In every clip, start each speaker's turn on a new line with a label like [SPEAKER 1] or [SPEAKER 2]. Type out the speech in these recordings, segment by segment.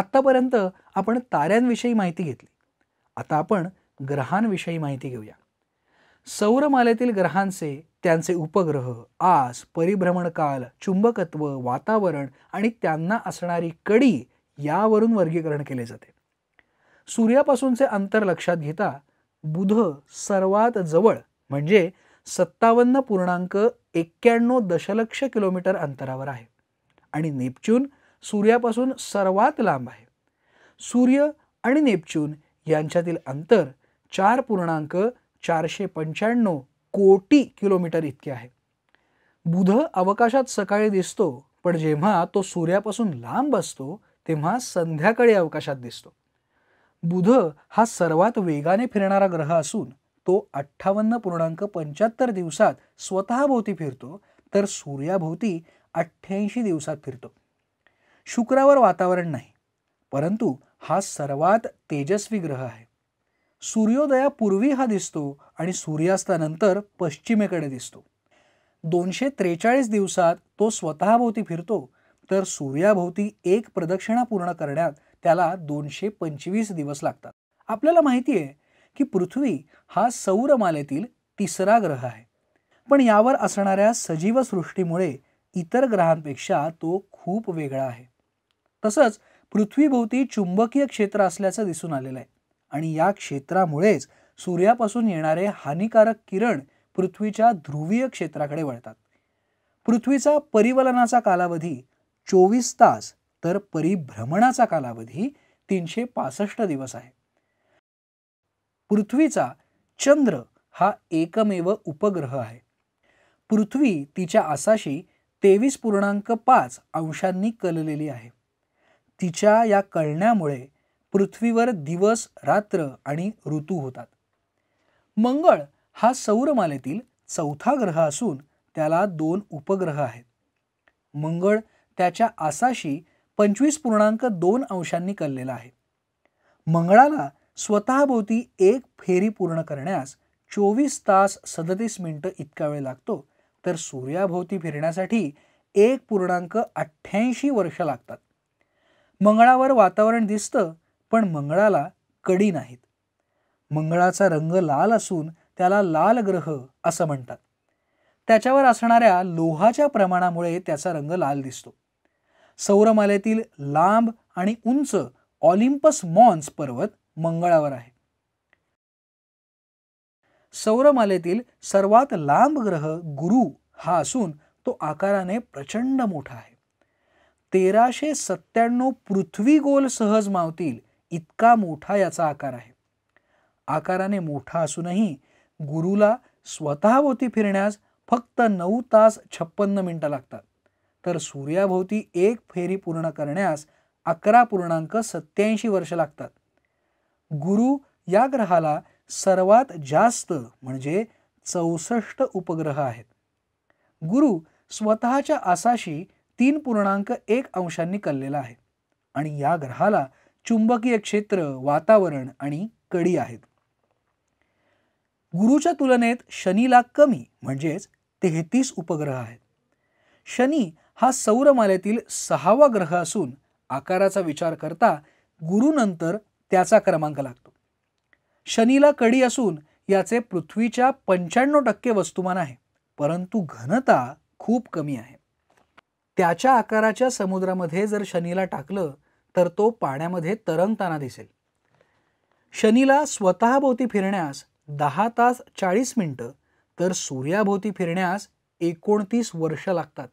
[SPEAKER 1] आत्तापर्यंत आपण ताऱ्यांविषयी माहिती घेतली आता आपण ग्रहांविषयी माहिती घेऊया सौरमालेतील ग्रहांचे त्यांचे उपग्रह आस परिभ्रमणकाल चुंबकत्व वातावरण आणि त्यांना असणारी कडी यावरून वर्गीकरण केले जाते सूर्यापासूनचे अंतर लक्षात घेता बुध सर्वात जवळ म्हणजे सत्तावन्न पूर्णांक एक्क्याण्णव दशलक्ष किलोमीटर अंतरावर आहे आणि नेपच्यून सूर्यापासून सर्वात लांब आहे सूर्य आणि नेपच्यून यांच्यातील अंतर चार पूर्णांक चारशे पंच्याण्णव कोटी किलोमीटर इतके आहे बुध अवकाशात सकाळी दिसतो पण जेव्हा तो सूर्यापासून लांब असतो तेव्हा संध्याकाळी अवकाशात दिसतो बुध हा सर्वात वेगाने फिरणारा ग्रह असून तो अठ्ठावन्न पूर्णांक पंच्याहत्तर दिवसात स्वतःभोवती फिरतो तर सूर्याभोवती अठ्ठ्याऐंशी दिवसात फिरतो शुक्रावर वातावरण नाही परंतु हा सर्वात तेजस्वी ग्रह आहे सूर्योदयापूर्वी हा दिसतो आणि सूर्यास्तानंतर पश्चिमेकडे दिसतो दोनशे त्रेचाळीस दिवसात तो स्वतःभोवती फिरतो तर सूर्याभोवती एक प्रदक्षिणा पूर्ण करण्यात त्याला दोनशे पंचवीस दिवस लागतात आपल्याला माहिती आहे की पृथ्वी हा सौरमालेतील तिसरा ग्रह आहे पण यावर असणाऱ्या सजीवसृष्टीमुळे इतर ग्रहांपेक्षा तो खूप वेगळा आहे तसंच पृथ्वीभोवती चुंबकीय क्षेत्र असल्याचं दिसून आलेलं आहे आणि या क्षेत्रामुळेच सूर्यापासून येणारे हानिकारक किरण पृथ्वीच्या ध्रुवीय क्षेत्राकडे वळतात पृथ्वीचा परिवलनाचा कालावधी चोवीस तास तर परिभ्रमणाचा कालावधी तीनशे पासष्ट दिवस आहे पृथ्वीचा चंद्र हा एकमेव उपग्रह आहे पृथ्वी तिच्या आसाशी तेवीस पूर्णांक पाच अंशांनी कललेली आहे तिच्या या कळण्यामुळे पृथ्वीवर दिवस रात्र आणि ऋतू होतात मंगळ हा सौरमालेतील चौथा ग्रह असून त्याला दोन उपग्रह आहेत मंगळ त्याच्या आसाशी पंचवीस पूर्णांक दोन अंशांनी कललेला आहे मंगळाला स्वतःभोवती एक फेरी पूर्ण करण्यास चोवीस तास सदतीस मिनटं इतका वेळ लागतो तर सूर्याभोवती फिरण्यासाठी एक पूर्णांक अठ्ठ्याऐंशी वर्ष लागतात मंगळावर वातावरण दिसतं पण मंगळाला कडी नाहीत मंगळाचा रंग लाल असून त्याला लाल ग्रह असं म्हणतात त्याच्यावर असणाऱ्या लोहाच्या प्रमाणामुळे त्याचा रंग लाल दिसतो सौरमालेतील लांब आणि उंच ऑलिम्पस मॉन्स पर्वत मंगळावर आहे सौरमालेतील सर्वात लांब ग्रह गुरु हा असून तो आकाराने प्रचंड मोठा आहे तेराशे सत्त्याण्णव पृथ्वी गोल सहज मावतील इतका मोठा याचा आकार आहे आकाराने मोठा असूनही गुरुला स्वतःभोवती फिरण्यास फक्त नऊ तास छप्पन्न मिनटं लागतात तर सूर्याभोवती एक फेरी पूर्ण करण्यास अकरा पूर्णांक सत्याऐंशी वर्ष लागतात गुरु या ग्रहाला सर्वात जास्त म्हणजे चौसष्ट उपग्रह आहेत गुरु स्वतःच्या आसाशी तीन पूर्णांक एक अंशांनी कललेला आहे आणि या ग्रहाला चुंबकीय क्षेत्र वातावरण आणि कडी आहेत गुरुच्या तुलनेत शनीला कमी म्हणजेच तेहतीस उपग्रह आहेत शनी हा सौरमालेतील सहावा ग्रह असून आकाराचा विचार करता गुरुनंतर त्याचा क्रमांक लागतो शनीला कडी असून याचे पृथ्वीच्या पंच्याण्णव टक्के वस्तुमान आहे परंतु घनता खूप कमी आहे त्याच्या आकाराच्या समुद्रामध्ये जर शनीला टाकलं तर तो पाण्यामध्ये तरंगताना दिसेल शनीला स्वतःभोवती फिरण्यास दहा तास चाळीस मिनिटं तर सूर्याभोवती फिरण्यास एकोणतीस वर्ष लागतात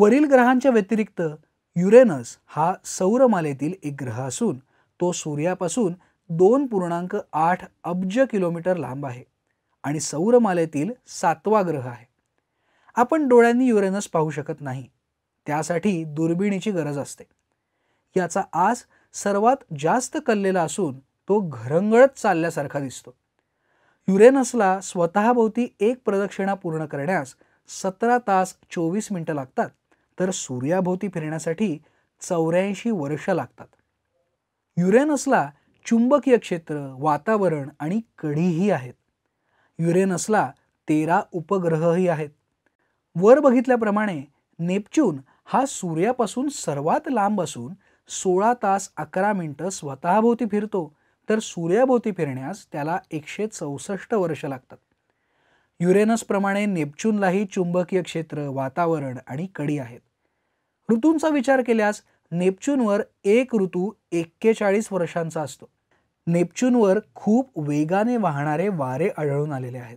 [SPEAKER 1] वरील ग्रहांच्या व्यतिरिक्त युरेनस हा सौरमालेतील एक ग्रह असून तो सूर्यापासून दोन पूर्णांक आठ अब्ज किलोमीटर लांब आहे आणि सौरमालेतील सातवा ग्रह आहे आपण डोळ्यांनी युरेनस पाहू शकत नाही त्यासाठी दुर्बिणीची गरज असते याचा आस सर्वात जास्त कललेला असून तो घरंगळत चालल्यासारखा दिसतो युरेनसला स्वतःभोवती एक प्रदक्षिणा पूर्ण करण्यास सतरा तास चोवीस मिनटं लागतात तर सूर्याभोवती फिरण्यासाठी चौऱ्याऐंशी वर्ष लागतात युरेनसला चुंबकीय क्षेत्र वातावरण आणि कढीही आहेत युरेनसला तेरा उपग्रहही आहेत वर बघितल्याप्रमाणे नेपच्यून हा सूर्यापासून सर्वात लांब असून सोळा तास अकरा मिनटं स्वतःभोवती फिरतो तर सूर्याभोवती फिरण्यास त्याला एकशे चौसष्ट वर्ष लागतात युरेनसप्रमाणे नेपच्यूनलाही चुंबकीय क्षेत्र वातावरण आणि कडी आहेत ऋतूंचा विचार केल्यास नेपच्यूनवर एक ऋतू एक्केचाळीस वर्षांचा असतो नेपच्यूनवर खूप वेगाने वाहणारे वारे आढळून आलेले आहेत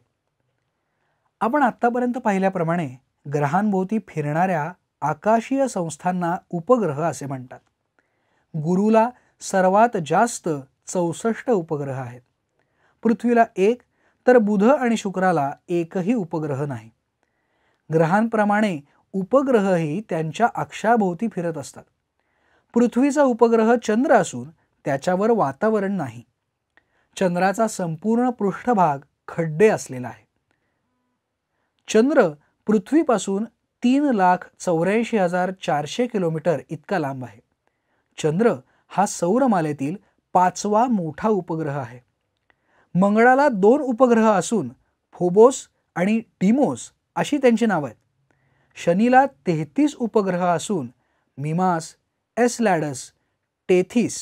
[SPEAKER 1] आपण आत्तापर्यंत पाहिल्याप्रमाणे ग्रहांभोवती फिरणाऱ्या आकाशीय संस्थांना उपग्रह असे म्हणतात गुरुला सर्वात जास्त चौसष्ट उपग्रह आहेत पृथ्वीला एक तर बुध आणि शुक्राला एकही उपग्रह नाही ग्रहांप्रमाणे उपग्रहही त्यांच्या अक्षाभोवती फिरत असतात पृथ्वीचा उपग्रह चंद्र असून त्याच्यावर वातावरण नाही चंद्राचा संपूर्ण पृष्ठभाग खड्डे असलेला आहे चंद्र पृथ्वीपासून तीन लाख चौऱ्याऐंशी हजार चारशे किलोमीटर इतका लांब आहे चंद्र हा सौरमालेतील पाचवा मोठा उपग्रह आहे मंगळाला दोन उपग्रह असून फोबोस आणि टिमोस अशी त्यांची नावं आहेत शनीला तेहतीस उपग्रह असून मिमास एसलॅडस टेथिस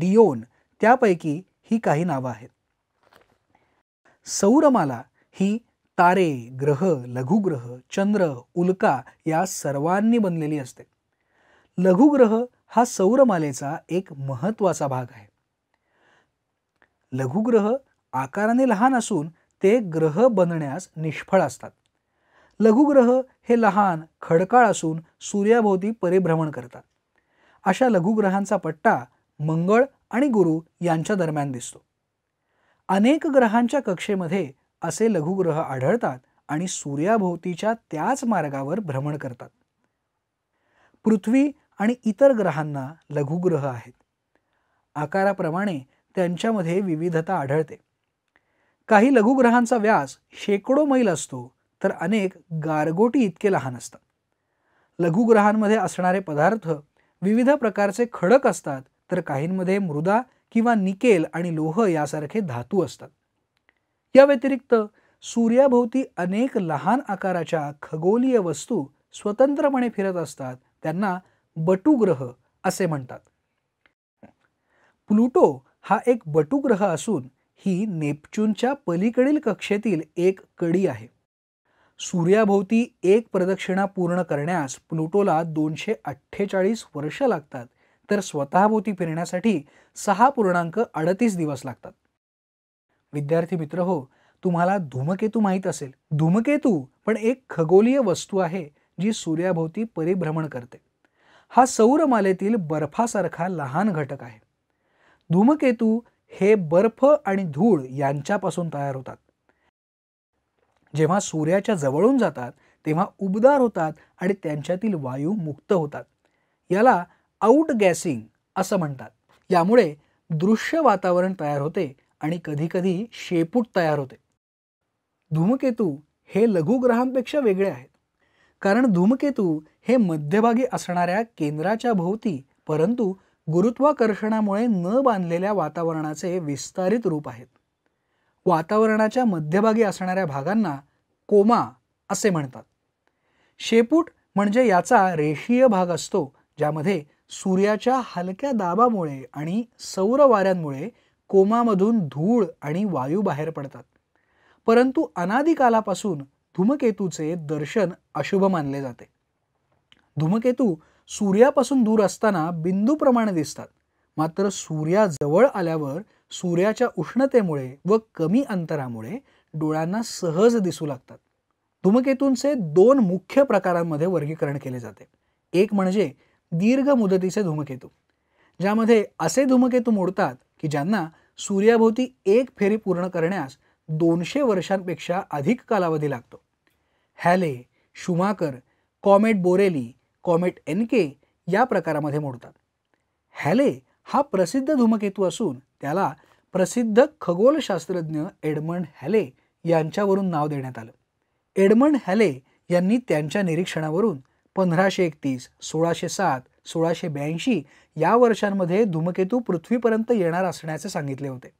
[SPEAKER 1] डिओन त्यापैकी ही काही नावं आहेत सौरमाला ही तारे ग्रह लघुग्रह चंद्र उल्का या सर्वांनी बनलेली असते लघुग्रह हा सौरमालेचा एक महत्त्वाचा भाग आहे लघुग्रह आकाराने लहान असून ते ग्रह बनण्यास निष्फळ असतात लघुग्रह हे लहान खडकाळ असून सूर्याभोवती परिभ्रमण करतात अशा लघुग्रहांचा पट्टा मंगळ आणि गुरु यांच्या दरम्यान दिसतो अनेक ग्रहांच्या कक्षेमध्ये असे लघुग्रह आढळतात आणि सूर्याभोवतीच्या त्याच मार्गावर भ्रमण करतात पृथ्वी आणि इतर ग्रहांना लघुग्रह आहेत आकाराप्रमाणे त्यांच्यामध्ये विविधता आढळते काही लघुग्रहांचा व्यास शेकडो मैल असतो तर अनेक गारगोटी इतके लहान असतात लघुग्रहांमध्ये असणारे पदार्थ विविध प्रकारचे खडक असतात तर काहींमध्ये मृदा किंवा निकेल आणि लोह यासारखे धातू असतात या व्यतिरिक्त सूर्याभोवती अनेक लहान आकाराच्या खगोलीय वस्तू स्वतंत्रपणे फिरत असतात त्यांना बटुग्रह असे म्हणतात प्लुटो हा एक बटुग्रह असून ही नेपच्यूनच्या पलीकडील कक्षेतील एक कडी आहे सूर्याभोवती एक प्रदक्षिणा पूर्ण करण्यास प्लुटोला दोनशे अठ्ठेचाळीस वर्ष लागतात तर स्वतःभोवती फिरण्यासाठी सहा पूर्णांक अडतीस दिवस लागतात विद्यार्थी मित्र हो तुम्हाला धूमकेतू माहीत असेल धूमकेतू पण एक खगोलीय वस्तू आहे जी सूर्याभोवती परिभ्रमण करते हा सौरमालेतील बर्फासारखा लहान घटक आहे धूमकेतू हे बर्फ आणि धूळ यांच्यापासून तयार होतात जेव्हा सूर्याच्या जवळून जातात तेव्हा उबदार होतात आणि त्यांच्यातील वायू मुक्त होतात याला आउट गॅसिंग असं म्हणतात यामुळे दृश्य वातावरण तयार होते आणि कधीकधी शेपूट तयार होते धूमकेतू हे लघुग्रहांपेक्षा वेगळे आहेत कारण धूमकेतू हे मध्यभागी असणाऱ्या केंद्राच्या भोवती परंतु गुरुत्वाकर्षणामुळे न बांधलेल्या वातावरणाचे विस्तारित रूप आहेत वातावरणाच्या मध्यभागी असणाऱ्या भागांना कोमा असे म्हणतात शेपूट म्हणजे याचा रेषीय भाग असतो ज्यामध्ये सूर्याच्या हलक्या दाबामुळे आणि सौर वाऱ्यांमुळे कोमामधून धूळ आणि वायू बाहेर पडतात परंतु अनादिकालापासून धूमकेतूचे दर्शन अशुभ मानले जाते धूमकेतू सूर्यापासून दूर असताना बिंदूप्रमाणे दिसतात मात्र सूर्याजवळ आल्यावर सूर्याच्या उष्णतेमुळे व कमी अंतरामुळे डोळ्यांना सहज दिसू लागतात धूमकेतूंचे दोन मुख्य प्रकारांमध्ये वर्गीकरण केले जाते एक म्हणजे दीर्घ मुदतीचे धूमकेतू ज्यामध्ये असे धूमकेतू मोडतात की ज्यांना सूर्याभोवती एक फेरी पूर्ण करण्यास दोनशे वर्षांपेक्षा अधिक कालावधी लागतो Halley Shoemaker comet Borrelly comet के या प्रकारामध्ये मोडतात हॅले हा प्रसिद्ध धूमकेतू असून त्याला प्रसिद्ध खगोलशास्त्रज्ञ एडमंड हॅले यांच्यावरून नाव देण्यात आलं एडमंड हॅले यांनी त्यांच्या निरीक्षणावरून पंधराशे एकतीस सोळाशे सात सोळाशे ब्याऐंशी या वर्षांमध्ये धूमकेतू पृथ्वीपर्यंत येणार असण्याचे सांगितले होते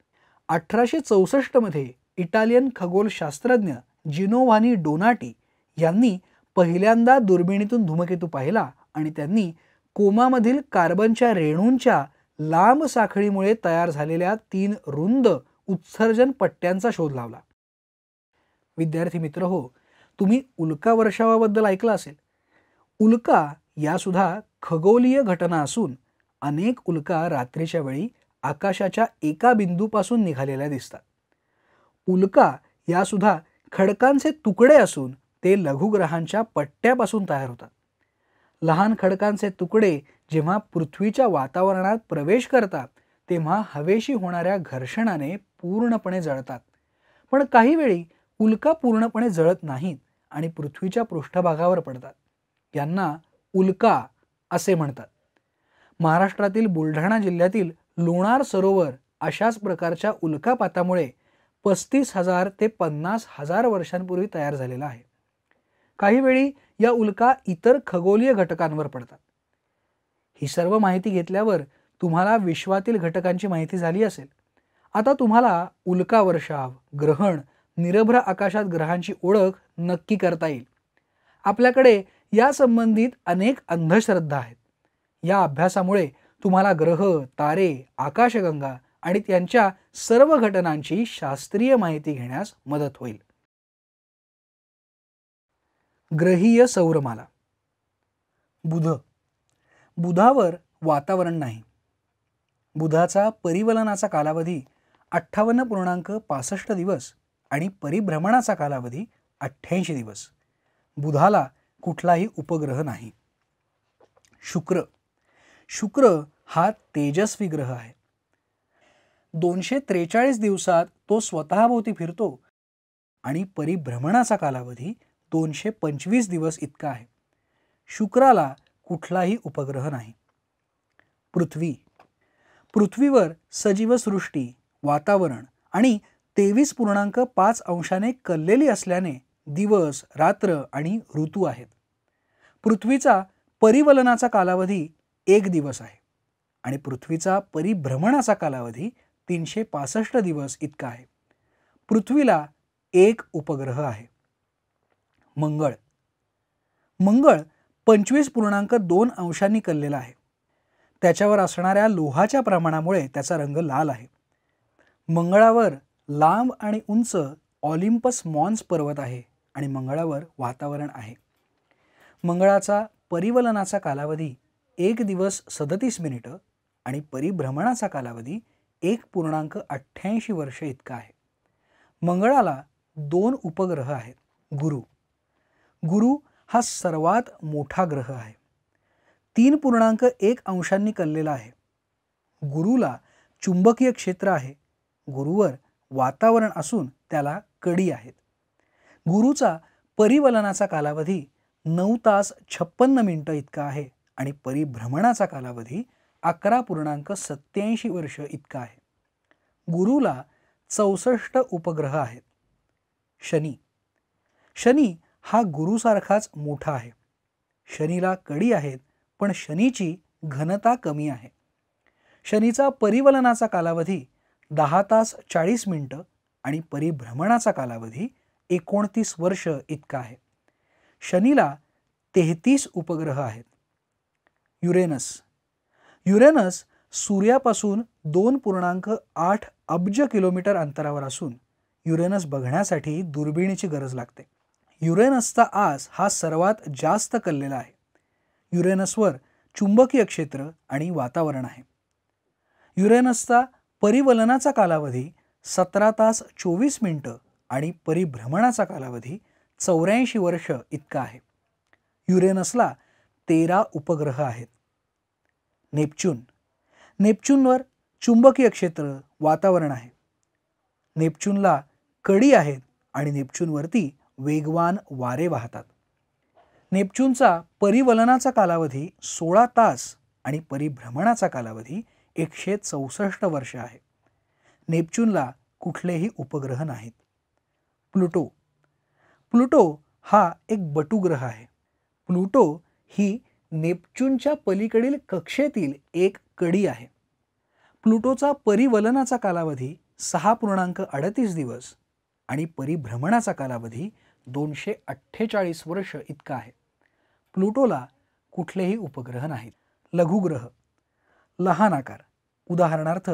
[SPEAKER 1] अठराशे चौसष्टमध्ये इटालियन खगोलशास्त्रज्ञ जिनोव्हानी डोनाटी यांनी पहिल्यांदा दुर्बिणीतून धूमकेतू पाहिला आणि त्यांनी कोमामधील कार्बनच्या रेणूंच्या लांब साखळीमुळे तयार झालेल्या तीन रुंद उत्सर्जन पट्ट्यांचा शोध लावला विद्यार्थी मित्र हो तुम्ही उल्का वर्षावाबद्दल ऐकलं असेल उल्का यासुद्धा खगोलीय घटना असून अनेक उल्का रात्रीच्या वेळी आकाशाच्या एका बिंदूपासून निघालेल्या दिसतात उल्का यासुद्धा खडकांचे तुकडे असून ते लघुग्रहांच्या पट्ट्यापासून तयार होतात लहान खडकांचे तुकडे जेव्हा पृथ्वीच्या वातावरणात प्रवेश करतात तेव्हा हवेशी होणाऱ्या घर्षणाने पूर्णपणे जळतात पण काही वेळी उल्का पूर्णपणे जळत नाहीत आणि पृथ्वीच्या पृष्ठभागावर पडतात यांना उल्का असे म्हणतात महाराष्ट्रातील बुलढाणा जिल्ह्यातील लोणार सरोवर अशाच प्रकारच्या उल्कापातामुळे पस्तीस हजार ते पन्नास हजार वर्षांपूर्वी तयार झालेला आहे काही वेळी या उल्का इतर खगोलीय घटकांवर पडतात ही सर्व माहिती घेतल्यावर तुम्हाला विश्वातील घटकांची माहिती झाली असेल आता तुम्हाला उल्का वर्षाव ग्रहण निरभ्र आकाशात ग्रहांची ओळख नक्की करता येईल आपल्याकडे या संबंधित अनेक अंधश्रद्धा आहेत या अभ्यासामुळे तुम्हाला ग्रह तारे आकाशगंगा आणि त्यांच्या सर्व घटनांची शास्त्रीय माहिती घेण्यास मदत होईल ग्रहीय सौरमाला बुध बुधावर वातावरण नाही बुधाचा परिवलनाचा कालावधी अठ्ठावन्न पूर्णांक पासष्ट दिवस आणि परिभ्रमणाचा कालावधी अठ्ठ्याऐंशी दिवस बुधाला कुठलाही उपग्रह नाही शुक्र शुक्र हा तेजस्वी ग्रह आहे दोनशे त्रेचाळीस दिवसात तो स्वतःभोवती फिरतो आणि परिभ्रमणाचा कालावधी दोनशे पंचवीस दिवस इतका आहे शुक्राला कुठलाही उपग्रह नाही पृथ्वी पृथ्वीवर सजीवसृष्टी वातावरण आणि तेवीस पूर्णांक पाच अंशाने कललेली असल्याने दिवस रात्र आणि ऋतू आहेत पृथ्वीचा परिवलनाचा कालावधी एक दिवस आहे आणि पृथ्वीचा परिभ्रमणाचा कालावधी तीनशे पासष्ट दिवस इतका आहे पृथ्वीला एक उपग्रह आहे मंगळ मंगळ पंचवीस पूर्णांक दोन अंशांनी कललेला आहे त्याच्यावर असणाऱ्या लोहाच्या प्रमाणामुळे त्याचा रंग लाल आहे मंगळावर लांब आणि उंच ऑलिम्पस मॉन्स पर्वत आहे आणि मंगळावर वातावरण आहे मंगळाचा परिवलनाचा कालावधी एक दिवस सदतीस मिनिटं आणि परिभ्रमणाचा कालावधी एक पूर्णांक अठ्ठ्याऐंशी वर्ष इतका आहे मंगळाला दोन उपग्रह आहेत गुरु गुरु हा सर्वात मोठा ग्रह आहे तीन पूर्णांक एक अंशांनी कललेला आहे गुरुला चुंबकीय क्षेत्र आहे गुरुवर वातावरण असून त्याला कडी आहेत गुरुचा परिवलनाचा कालावधी नऊ तास छप्पन्न मिनटं इतका आहे आणि परिभ्रमणाचा कालावधी अकरा पूर्णांक सत्याऐंशी वर्ष इतका आहे गुरुला चौसष्ट उपग्रह आहेत शनी शनी हा गुरुसारखाच मोठा आहे शनीला कडी आहेत पण शनीची घनता कमी आहे शनीचा परिवलनाचा कालावधी दहा तास चाळीस मिनटं आणि परिभ्रमणाचा कालावधी एकोणतीस वर्ष इतका आहे शनीला तेहतीस उपग्रह आहेत युरेनस युरेनस सूर्यापासून दोन पूर्णांक आठ अब्ज किलोमीटर अंतरावर असून युरेनस बघण्यासाठी दुर्बिणीची गरज लागते युरेनसचा आस हा सर्वात जास्त कललेला आहे युरेनसवर चुंबकीय क्षेत्र आणि वातावरण आहे युरेनसचा परिवलनाचा कालावधी सतरा तास चोवीस मिनटं आणि परिभ्रमणाचा कालावधी चौऱ्याऐंशी वर्ष इतका आहे युरेनसला तेरा उपग्रह आहेत नेपच्यून नेपच्यूनवर चुंबकीय क्षेत्र वातावरण आहे नेपच्यूनला कडी आहेत आणि नेपच्यूनवरती वेगवान वारे वाहतात नेपच्यूनचा परिवलनाचा कालावधी सोळा तास आणि परिभ्रमणाचा कालावधी एकशे चौसष्ट वर्ष आहे नेपच्यूनला कुठलेही उपग्रह नाहीत प्लुटो प्लुटो हा एक बटुग्रह आहे प्लुटो ही नेपच्यूनच्या पलीकडील कक्षेतील एक कडी आहे प्लुटोचा परिवलनाचा कालावधी सहा पूर्णांक अडतीस दिवस आणि परिभ्रमणाचा कालावधी दोनशे अठ्ठेचाळीस वर्ष इतका आहे प्लुटोला कुठलेही उपग्रह नाहीत लघुग्रह लहान आकार उदाहरणार्थ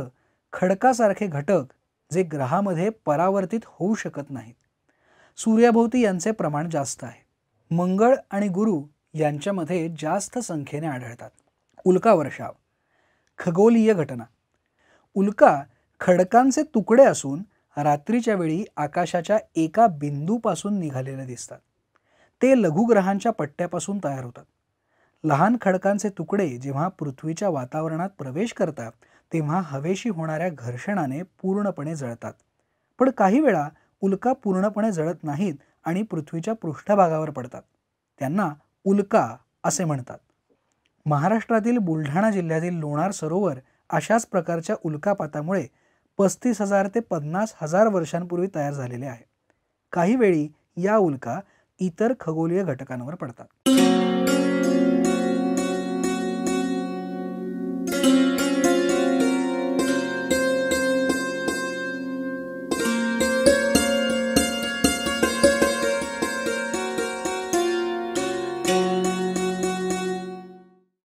[SPEAKER 1] खडकासारखे घटक जे ग्रहामध्ये परावर्तित होऊ शकत नाहीत सूर्याभोवती यांचे प्रमाण जास्त आहे मंगळ आणि गुरु यांच्यामध्ये जास्त संख्येने आढळतात उल्का वर्षाव खगोलीय घटना उल्का खडकांचे तुकडे असून रात्रीच्या वेळी आकाशाच्या एका बिंदूपासून निघालेले दिसतात ते लघुग्रहांच्या पट्ट्यापासून तयार होतात लहान खडकांचे तुकडे जेव्हा पृथ्वीच्या वातावरणात प्रवेश करतात तेव्हा हवेशी होणाऱ्या घर्षणाने पूर्णपणे जळतात पण काही वेळा उल्का पूर्णपणे जळत नाहीत आणि पृथ्वीच्या पृष्ठभागावर पडतात त्यांना उल्का असे म्हणतात महाराष्ट्रातील बुलढाणा जिल्ह्यातील लोणार सरोवर अशाच प्रकारच्या उल्कापातामुळे पस्तीस हजार ते पन्नास हजार वर्षांपूर्वी तयार झालेले आहे काही वेळी या उल्का इतर खगोलीय घटकांवर पडतात